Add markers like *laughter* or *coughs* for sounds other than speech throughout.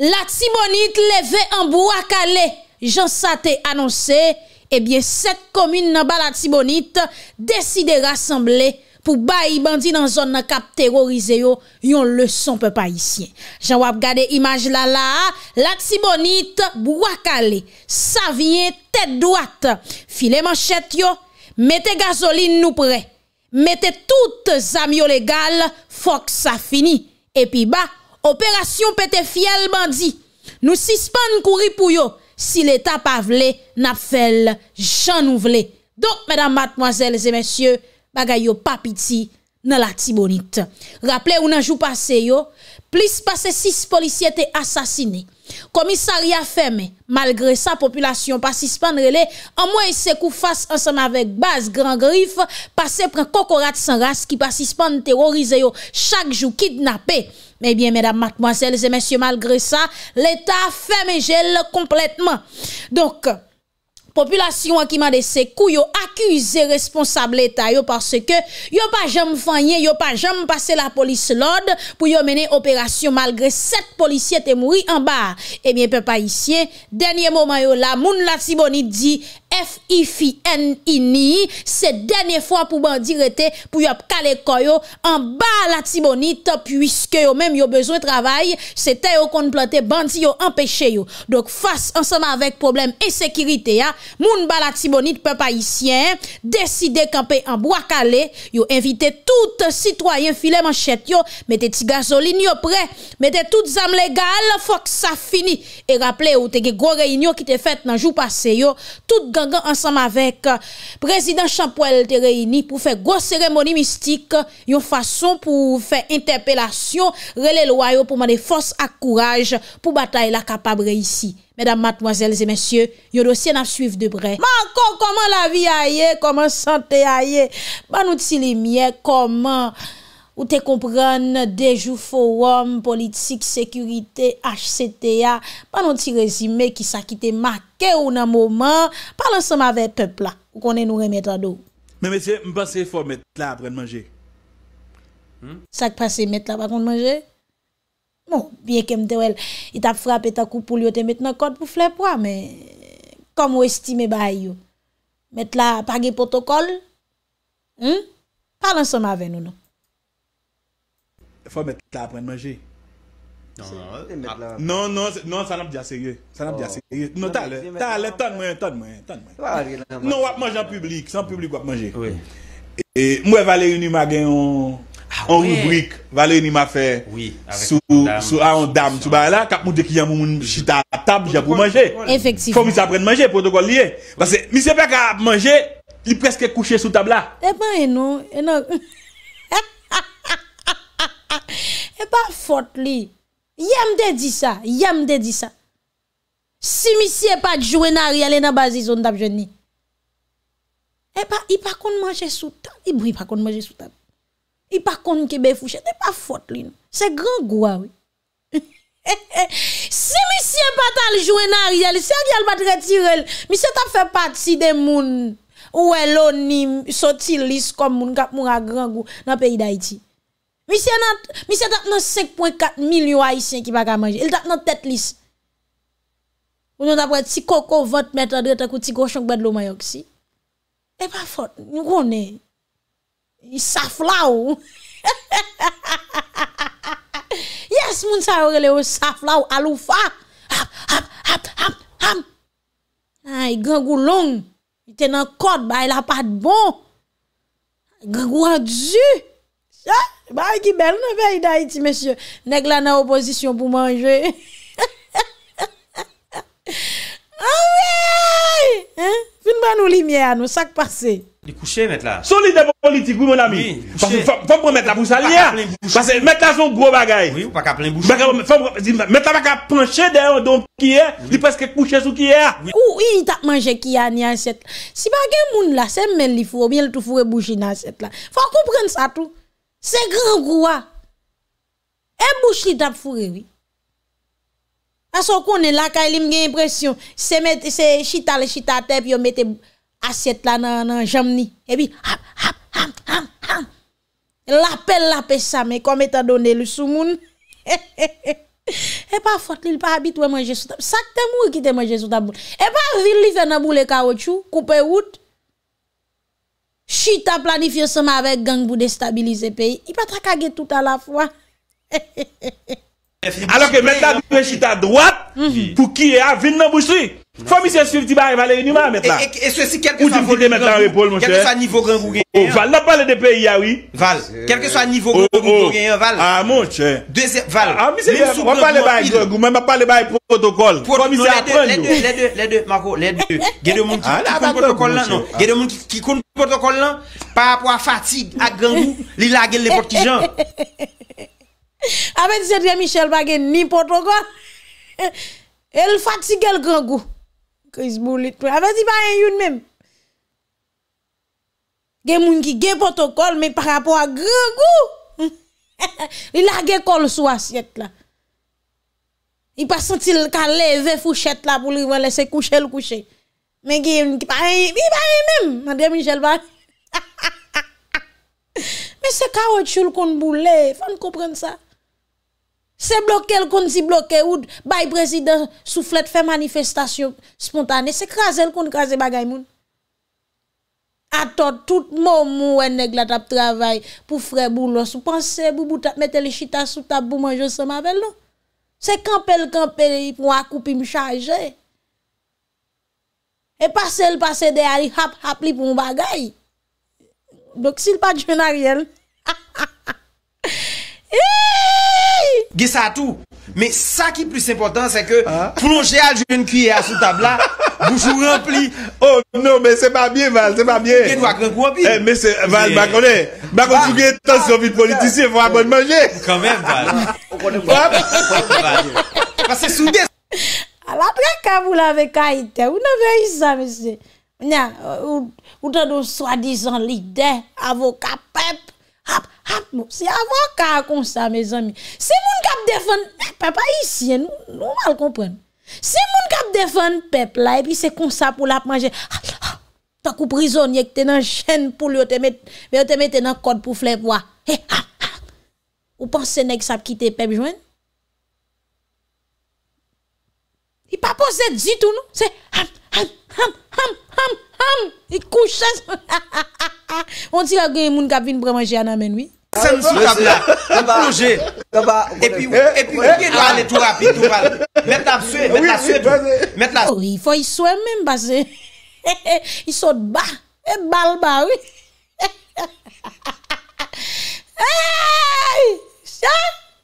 La tibonite leve en Bouakale. Jan sa te annonse, e eh bie set komine nan ba la tibonite, deside rassemble pou ba i bandi nan zon nan kap terorize yo, yon le son pe pa isye. Jan wap gade imaj la la, la tibonite Bouakale, sa vye tete dwat, file manchet yo, mete gazoline nou pre, mete tout zami yo legal, fok sa fini, e pi ba, Operasyon pete fiel bandi, nou sispande kou ripou yo, si l'Etat pa vle, na fel jan nou vle. Donk, madame, mademoiselles et messieurs, bagay yo papiti nan la tibonite. Rappele ou nan jou pase yo, plis pase sis polici ete asasine. Komisaria feme, malgre sa populasyon pa sispande rele, an mwen se kou fase ansan avek base gran grif, pase pren kokorat san ras ki pa sispande terorize yo, chak jou kidnape. Eh bien, mesdames, mademoiselles et messieurs, malgré ça, l'État ferme et gèle complètement. Donc, population akima de Sekou yo akuse responsable l'État yo parce que yo pa jam fanyen, yo pa jam passe la police l'ordre pou yo mener opération malgré 7 policiers te mouri en bas. Eh bien, pe pa ici, denye moment yo la, moun la tibonite di... F-I-F-I-N-I-N-I se denye fwa pou bandi rete pou yo ap kale koyo an ba la tibonite pwiske yo menm yo bezwen travay se te yo kon plante bandi yo empeshe yo dok fas ansama vek problem e sekirite ya, moun ba la tibonite pe pa isyen, deside kanpe an bo akale, yo invite tout citoyen file manchet yo mette ti gazolin yo pre mette tout zam legal, fok sa fini e rapple yo te ge gwo reynyo ki te fet nan jou pase yo gangan ansam avek euh, prezident Champoëlle te reyni pou fè gò seremoni mistik, yon fason pou fè interpelasyon, rele lwayo pou manè fòs akouraj pou batay la kapab reysi. Mèdam matmozèl zè mèsyè, yon dosyen ap suiv de bre. Manko, koman la vi a ye, koman sante a ye, banouti li miè, koman ou te komprèn dejou forum politik, sekurite, HCTA, banouti rezime ki sa kite mat, Ke ou nan mouman, palan seman ve pepla, ou konen nou remet adou. Men, mesye, m basi fò met la apren manje. Hmm? Sak basi met la apren manje? Mou, bon, biye ke m dewel, it ap frap et ap koupou liyo te met nan kod pou flep wè, men, kom ou estime bay yo? Met la ap agen potokol? Hmm? Palan seman ve nou nou. Fò met la apren manje. Non, non, ah. non, ça n'a pas de sérieux. Ça n'a pas de oh. sérieux. Non, t'as l'air, t'as l'air, t'as l'air, t'as l'air, t'as Non, on va manger en public, sans public, on va manger. Et moi, Valérie Nima a en ah rubrique, Valérie Nima fait Oui, sous un dame, Tu vois, là, quand on dit qu'il y a un chita à table, j'ai pour manger. Effectivement. Faut que ça à manger, protocole lié. Parce que, monsieur Pekka a mangé, il est presque couché sous table là. Eh ben, eh non, eh non. *laughs* Eh pas faute, lui. Yemde di sa, yemde di sa, si misi e pat jouen a riyale nan bazizon tap jwenni, e pa i pa kon manje soutan, i bon i pa kon manje soutan, i pa kon kebe fouchet, e pa fote lin, se gran gwa we. *laughs* Si misi e pat jouen a riyale, se riyale pat retirel, misi e tap fe pati de moun ou e loni, soti lis kom moun kap moun a gran gwa nan peyi da iti. Mi se tap nan 5.4 mil yuwa isen ki baka manje. El tap nan tet lis. Ou nan tap wè ti koko vòt mèt adreta kou ti kòshonk bèd lò mayok si. E pa fòt, nou konè, yi saf la wou. Yes, moun sa wè le wè saf la wou alou fa. Hap, hap, hap, hap, hap. Nan, yi gen gou long. Yi ten nan kòt ba, yi la pat bon. Yi gen gou an djou. Sè. Ba yi e ki bel nou ve yi dayi ti mesye. Neg la nan opozisyon pou manje. An *laughs* ah, wè! Fin ban nou li miè an nou sak pase. Li kouche met la. Son li devon politik wè moun ami? Fòm promet la boucha li ya? Mèt la son gwo bagay. Fòm promet la boucha li ya? Mèt la baka penche deyon don kiye. Li peske kouche sou kiye. Kou yi tap manje kiye an yi anset. Si bagay moun la sem men li fòm yel tou fòre bouchi nan anset la. Fòm koupren sa tou. Se gran gwa, e bou chit ap furewi. Aso konen lakay li mge impresyon, se chita le chita tep, yo mette asyet la nan jamni. E bi, hap, hap, hap, hap, hap, lape lape sa me, kome ta done lusou moun. *laughs* E pa fote li, pa abit wè manje sotap, sakte mou ki te manje sotap moun. E pa zil li fè nan mou le kawot chou, koupe wout. Chita planifié ensemble avec gang pour déstabiliser le pays. Il pas traquer tout à la fois. *laughs* Alors que maintenant, Chita droite, mm-hmm. pour qui est à Vin dans faut monsieur suivre du baril Valérie Numa maintenant. Et, et, ceci quel que soit volume maintenant mon cher. Quel que soit niveau grand ou oh, gagnant. Val n'a pas de pays ah oui. Val. Quel que soit niveau oh, grand oh. ou Val. Ah mon cher. Deuxième Val. Ah monsieur on va parler bail grand même pas les bail protocole. Comme il apprendre. Les deux les deux les deux Marco les deux. *laughs* Il y a des monde qui ah, connaît protocole là non. Il y a des monde qui connaissent protocole là par rapport à fatigue à grand ou *laughs* il lague les petits gens. Avec *laughs* ah, Michel Baguet ni protocole. Elle fatigue le grand goût. Ke is boulit pou la, ah, vazi bayen yon menm. Gen moun ki gen potokol, men par rapport *laughs* a gregou. Li la gen kol sou asyet la. Li pa sentil ka leve fouchet la pou li wale se kouche l kouche. Men gen moun ki bayen yon menm, mande Michel Bayen. *laughs* Men se ka wot choul kon boulit, fane koupren sa. Se bloke l kon zi bloke ou bay prezident sou flet fe manifestasyon spontane, se kraze l kon kraze bagay moun. Atot, tout mou mou en neg la tap travay pou fre boulon sou panse, mou mou tap mette le chita sou tap non? pou manje se mavel nou. Se kampe l kampe li pou wakou pi mou chanje. E pase l pase de ari hap hap li pou mou bagay. Dok si l pa djena riel. Hi! *laughs* E! tout. Mais ça qui est plus important, c'est que ah. plonger à une cuillère sous table là, bouche *laughs* rempli. Oh non, mais c'est pas bien, Val, c'est pas bien. Eh, mais Val, je connais. Je connais sur politicien, faut manger. Quand même, Val. *laughs* Parce que hein, vous l'avez Vous n'avez ça, monsieur. Euh, soi-disant leader, avocat, Hap, hap nou. Se avan ka kon sa, me zanmi. Se moun kap defan pep, eh, pa pa isi, nou mal kompren. Se moun kap defan pep la, e pi se kon sa pou lap manje. Hap, hap. Ta kou prizon yek tenan chen pou lyo te met, ve yo te met tenan kod pou fle mwa. He, eh, hap, hap. Ou pan sene k sap kite pep jwen? I pa pon zet zi tou nou. Se, hap, hap. ham, ham, ham, ham. Il couche. *laughs* On dirait que les gens qui viennent pour manger à main, oui. Ça on va Et puis, et puis, on doit aller tout rapide, tout rapide. la sue mettre la sue Oui, il faut y soit même basé. *laughs* Il saute bas. Et balle bas, oui. *laughs* Hey! Ça?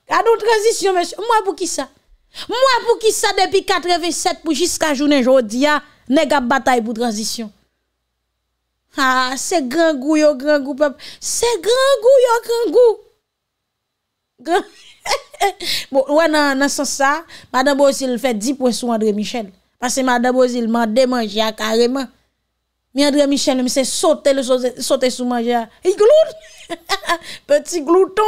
Quand on transition, monsieur Moi, pour qui ça Moi, pour qui ça, depuis 87 pour jusqu'à journée nèg a bataille pour transition. Ah, c'est grand goût yo grand goût peuple, c'est grand goût yo grand goût. *laughs* Bon, ouais nan nan sens ça, madame Bozil fait 10 points sur André Michel parce que madame Bozil m'a démangé carrément. Mais André Michel, il s'est sauté le sauter sous manger. Il gloute. *laughs* Petit glouton.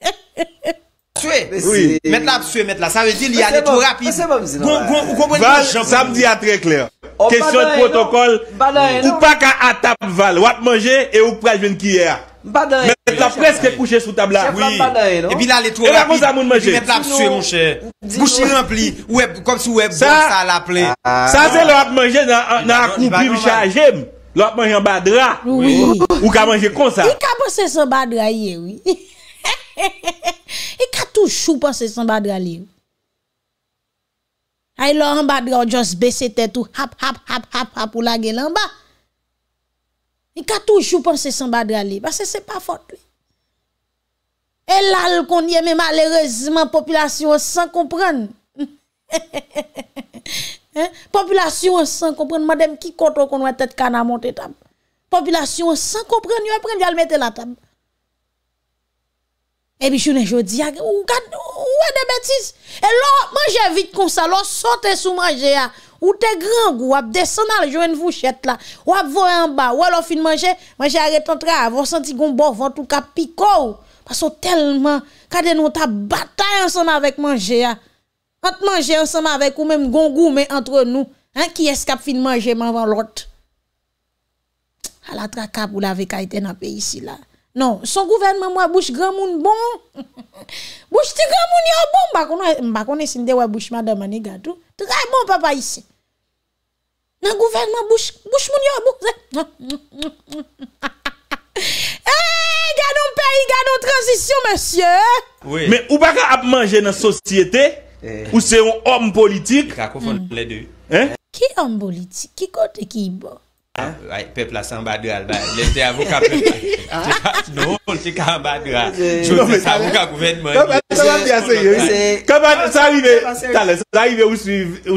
*laughs* Oui. Mettre la mettre Ça veut dire qu'il y a ah, des trop rapide. Ah, Vous comprenez? dit à très clair. Kestyon oh, protokol, oh, ou oh. pa ka atap val, wap manje e ou prajwen kiyer. Met la preske kouche sou tabla. E bi la letou rapi, e bi met la psuye mouche. Kouche rempli, ou eb, kom non? si ou eb, sa bon, la ple. Sa se l wap manje nan akou pri mchaje m, l wap manje an badra, ou ka manje kon sa. I ka pwese son badra ye wii. *laughs* I ka touchou pwese son badra li wii. Ay lò an badra ou jòs bese tèt ou hap hap hap hap hap ou lage lè an ba. Ni ka toujou panse san badra li. Basè se pa fote li. El lal konye men malerezman populasyon san kompren. *laughs* Eh? Populasyon san kompren. Madem ki koto konwè tèt kana monte tab. Populasyon san kompren. Yo apren di al mette la tab. Ebi jounen jodi, ou gade, ou e de betis. E lo manje vit konsa, lo sote sou manje ya. Ou te grangou, wap de sonal joen vouchet la. Wap vo en ba, walo fin manje, manje are ton tra, von santi gombo, von tou kapi kou. Paso telman, kade nou ta batay ansan avèk manje ya. Ant manje ansan avèk ou mèm gongou mè entre nou. An ki eskap fin manje manvan lot. A la tra kap ou la ve kaite nan pe isi la. Non, son gouvenman mwa bouche gran moun bon. *laughs* Bouche ti gran moun yo bon. Mbakone sin de wè bouche madame ni gadou. Trè bon papa yisi. Nan gouvenman bouche moun yo bon. Gade *laughs* eh, yon peri, gade yon transisyon, monsye. Mwen ou baka ap manje nan sosyete? Ou se yon om politik? Kako fon le de. Ki om politik? Ki kote ki yi bon? Hein? Ah, ouais, peuple à de l'été avocat peuple. Non, c'est Kambadral. Je dis ça avocat gouvernement. Ça va bien sérieux. Comment ah, ça arrive Ça arrive où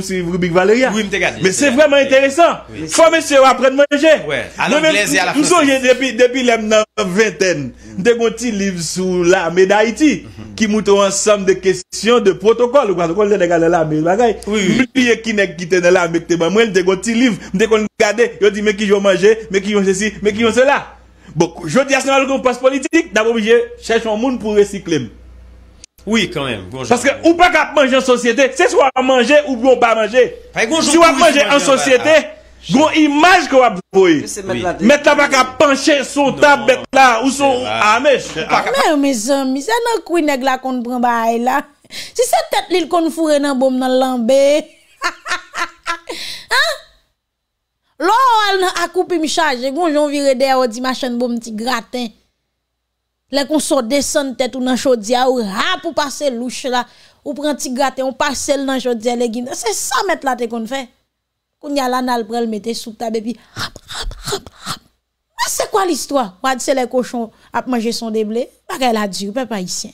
suivre Rubik Valeria Mais c'est vraiment intéressant. Faut monsieur apprendre à manger. nous À depuis depuis les vingtaine, des petits petit livre sur l'armée d'Haïti mhm. qui montre ensemble des questions de protocole, protocole de l'armée, bagaille. Oui. Oublier qui n'est quitté dans l'armée, moi, j'ai un petit livre, dès des regarde, mais qui vont manger, mais qui vont ceci, mais qui vont cela. Bon, je dis à ce gros passe politique, d'abord, je cherche un monde pour recycler. Oui, quand même. Parce que ou pas qu'à manger en société, c'est soit à manger ou pas manger. Si on manger en société, ah, ah. Gon que kwa ap Mais t'as la qu'à pencher son table là Ou son amèche. Mais mes amis, c'est un coup kouy n'est la kon pran là. Si c'est tête li kon là nan bom dans le l'ambé. *laughs* Hein? Lò a coupé akoupi mi chaje, gonjon virer de yo di machan bon, mti gratin. Les kon so descend tèt ou nan chodia ou rap ou pase louche là ou prendre ti gratin, ou passe l nan le gine. C'est ça met la te kon fè. Kon yala n'al al prel mette sou tabe pi rap, rap, rap, rap. Mais c'est quoi l'histoire? dit, c'est les cochons à manger son déblé. Pas qu'elle a dit, pas ici.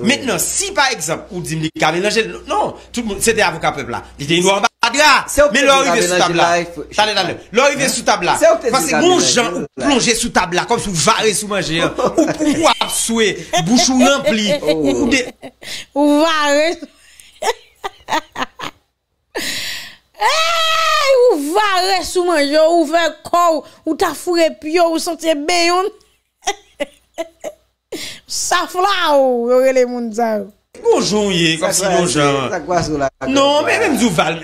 Maintenant, si par exemple, ou dit qu'il a non, tout le monde, c'était avocat peuple là. Il était noir badra. Mais l'or est sous table là. est hein? sous table là. Parce que bon gens ou sous table là, comme sous varez sous manger, hein. *laughs* ou pouvoir souhait, bouchou rempli, ou oh. de. Ou des. Ou varé sous eh, manger, ou fait corps, ou t'as fourré pio, ou senti béon. *laughs* Safla ou, yorele moun zan ou Mojoun ye, kom si dojou Non, men men mzou val,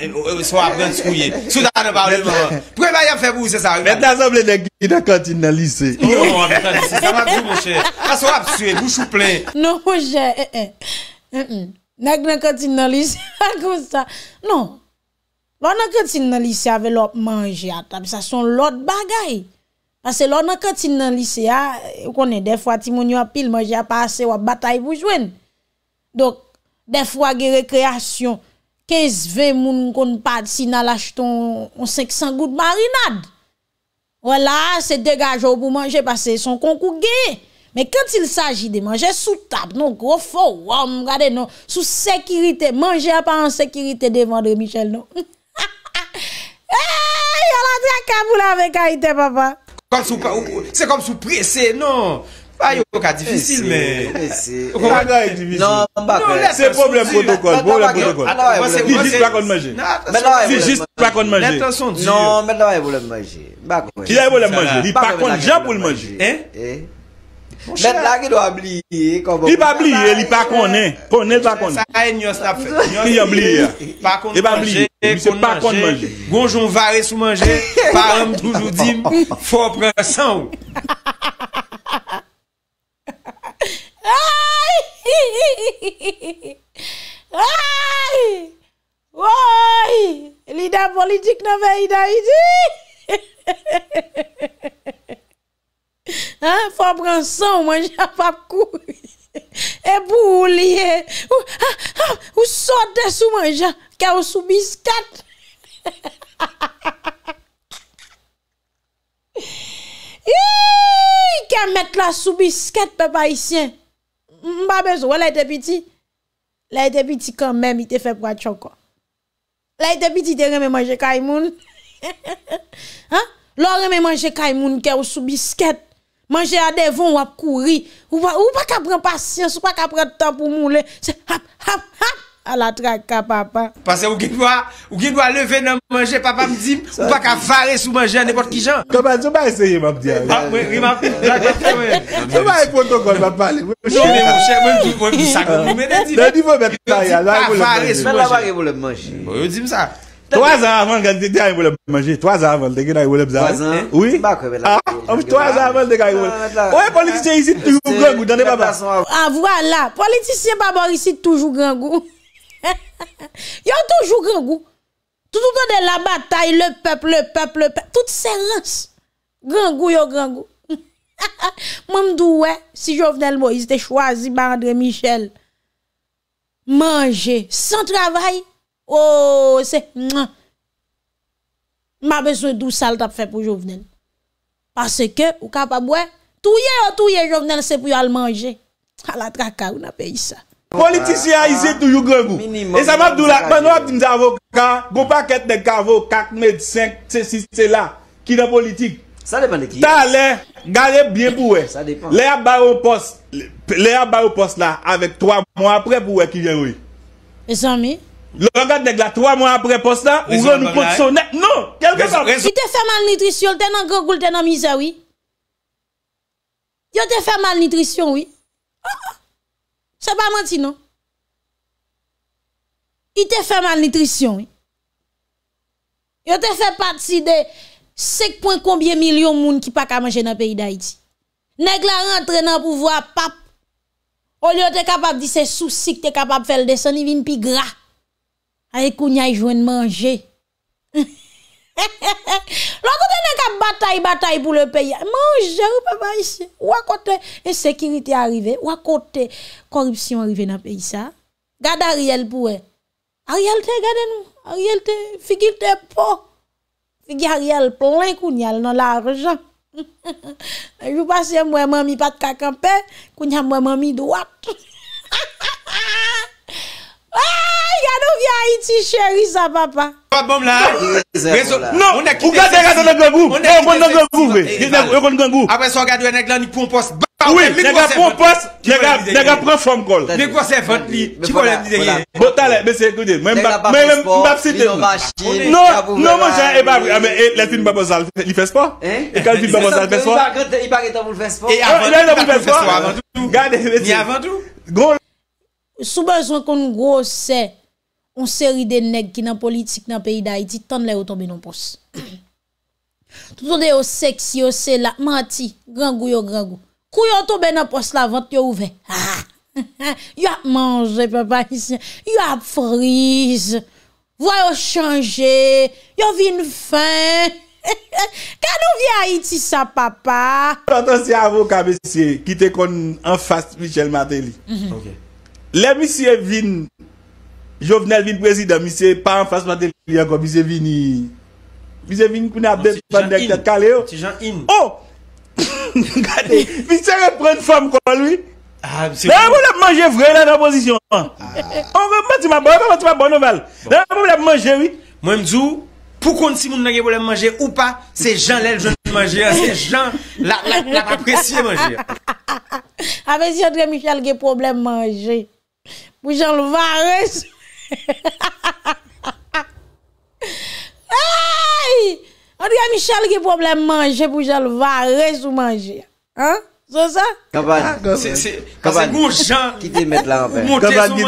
so ap gen tsou ye Soudan an ap ap lè mwen Pwè mwen yon fè mwen moun se sa? Mè nan zan mwen nek, nek kontin nan lise Non, mè nan lise, sa mwen mwen mwen mwen Aso ap suye, mwen mwen mwen mwen Non, mwen mwen mwen mwen Nèk nek kontin nan lise, mwen mwen mwen Non, mwen nek kontin nan lise avè lop manje atap Sa son lot bagay Pase lò nan katin nan liseya, yo konen defwa ti moun yo apil manje apase wap batay boujwen. Dok, defwa ge rekreasyon, kez ve moun kon pad si nan lach ton onsek san gout marinad. Wala, se degajo pou manje pase son konkou geye. Me kentil saji de manje sou tab, non, kofo, woum, gade, non, sou sekirite, manje apan sekirite de vandre, Michel, non. *laughs* Eyy, yon la tra kabou la me karite, papa. Se kom sou presen, non. Faye yo ka difisil men. Kouman la e difisil. Bon, non, lète son djil. Non, lète son djil. Non, lète son djil. Non, lète son djil. Ki la e volèm manjè, li pa kon jèp ou lè manjè. Mèd la ki do a bliye. Di bon. ba bliye, li pa konen. Konen pa konen. Sa e nyos la fè. Di ya bliye. Pa konen manje. Di ba bliye, li se pa konen manje. Gonjou vare sou manje. Paran toujou di. Fò prensan ou. Aïe! Aïe! Woy! Li da bolidik nan vè yi da yi di. Aïe! Ha? Fwa bran san ou manja pa kou. E bou li. Ou sote sou manja. Ke ou sou bisket. Iii! Ike met la sou bisket pe pa isyen. Mba bezou. Ou la e te biti? La e te biti kan men mi te fe bra choko. La e te biti de reme manje kaimoun. Ha? Lo reme manje kaimoun ke ou sou bisket. Mange a devon wap kouri. Ou pa ka pren pasyans, ou pa ka pren tan pou moun le. Se hap, hap, hap, ala traka papa. Pase ou ki lwa leve nan manje, papa mdime, ou pa ka fare sou manje ane pot ki jan. Koman, jom ba esayye map diyan. Ha, mwen, mwen, mwen. Jom ba ekwoto kon mwen pale. Mwen chè mwen chè mwen chè mwen chè mwen chè. Mwen diyo mwen mwen chè mwen chè. Mwen jen mwen jen mwen jen mwen jen. Mwen jen mwen jen mwen jen mwen jen. Trois ans avant, quand tu as voulu manger, trois ans avant, tu as voulu Trois ans? Oui. Bah, ah, ah trois ans avant, tu as voulu. Ouais, politicien ah, ici, toujours grand goût, Ah, voilà. Politicien, papa, ici, toujours grand goût. a toujours grand goût. Tout le temps de la bataille, le peuple, le peuple, le peuple. Toutes ces séance. Grand goût, yo, grand goût. *laughs* Moi, je si Jovenel Moïse était choisi par André Michel, manger sans travail, Oh, Ma beswen dou sal tap fe pou jovenen Pase ke ou ka pa bwe Touye ou oh, touye jovenen se pou yo al manje A la traka ou na peyi sa Politici a izi tou yu gregou E sa map dou la Gopaket de kavou Kakmed, senk, se si se la Ki nan politik Ta le gade bie pou we Le a bar ou pos Le a bar ou pos la Avek 3 moun apre pou we ki vye ou E sa mi Logat neg la, 3 mwen apre postan, ouro nou koti son net. Non, kelke son reso. I te fe mal nitrisyon, ten an gro goul, ten an miza, oui. Yo te fe mal nitrisyon, oui. Ah, ah. Se pa manti, non. I te fe mal nitrisyon, oui. Yo te fe pati de 5.5 milyon moun ki pa ka manje nan peyi da iti. Neg la rentre nan pou vwa pap. Oli yo te kapab di se soucik, te kapab fel de son, i vin pi graf. A ye kounya yi jwen manje. Lo *laughs* akote nen ka batay batay pou le peyi. Manje ou papa isi. Ou akote e sekiriti arive. Ou akote korupsyon arive nan peyi sa. Gade ariel pou e. Ariel te gade nou. Ariel te figil te po. Figil ariel plen kounyal nan la arjan. *laughs* Jou pasi mwen mami pat kakampe. Kounya mwen mami dwap. Jou pasi mwen mami pat kakampe. *laughs* Vi a iti chèri sa papa. Non, ou gade yon nan gengou. Ou gade yon nan gengou vey. Yon kon gengou. Apre so, gade yon nan yon pon pos. Oui, yon nan pon pos. Yon nan pren fon kol. Yon kon se fote pi. Yon kon se fote pi. Bo talè, besè, koujè. Mwen mbap sitè mwen. Non, non mwen jè. Ame, lè fin mbap osal. Li fespo. E? E kal fin mbap osal fespo. I bag etan moun fespo. E avan tou fespo avan tou. Gade, besè. E avan tou. Gou. On seri den neg ki nan politik nan peyi da Haiti, ton le yo tobe nan pos. *coughs* Toutou de yo seksi, yo se la mati, grangou yo grangou. Kou yo tobe nan pos la, vant yo ouve. Yo ap manje, papa. Yo ap frize. Voyo chanje. Yo vin fin. Kan ou vi Haiti sa papa? Lantansi avoka, besye, ki te kon an fast Michel Mateli. Le besye vin... Jovnel vin prezida, mi se pa an fas matel li an kon, mi se vin mi se vin pou nan bon, abde kalè yo. Ti jan im. Oh! *laughs* Mi se repre n fom kon lwi. Nan ah, bon. ap manje vre, nan ah. bon, ap manje. An ap manje. An ap manje. Mwen mdou, pou kon si moun nan ge manje ou pa, se jan lèl manje, se jan ap apresye manje. Ame ah, si yon dre michal ge problem manje. Pou jan lva resu. Ay! dit ah, Michel qui le manje ou manger, vare hein? ah, C'est C'est c'est te met la va. met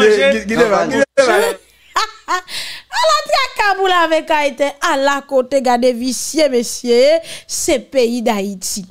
A la tu as la avec aïté, ete. la côté gade messieurs, pays d'Haïti.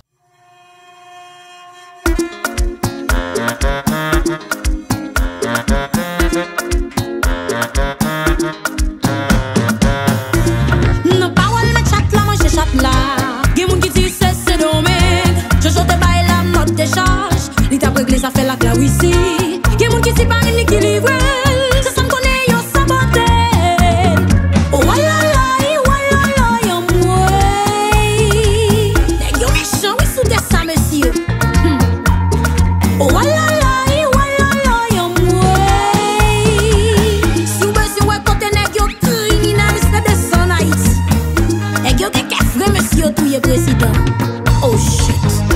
Yo touye presida Oh shit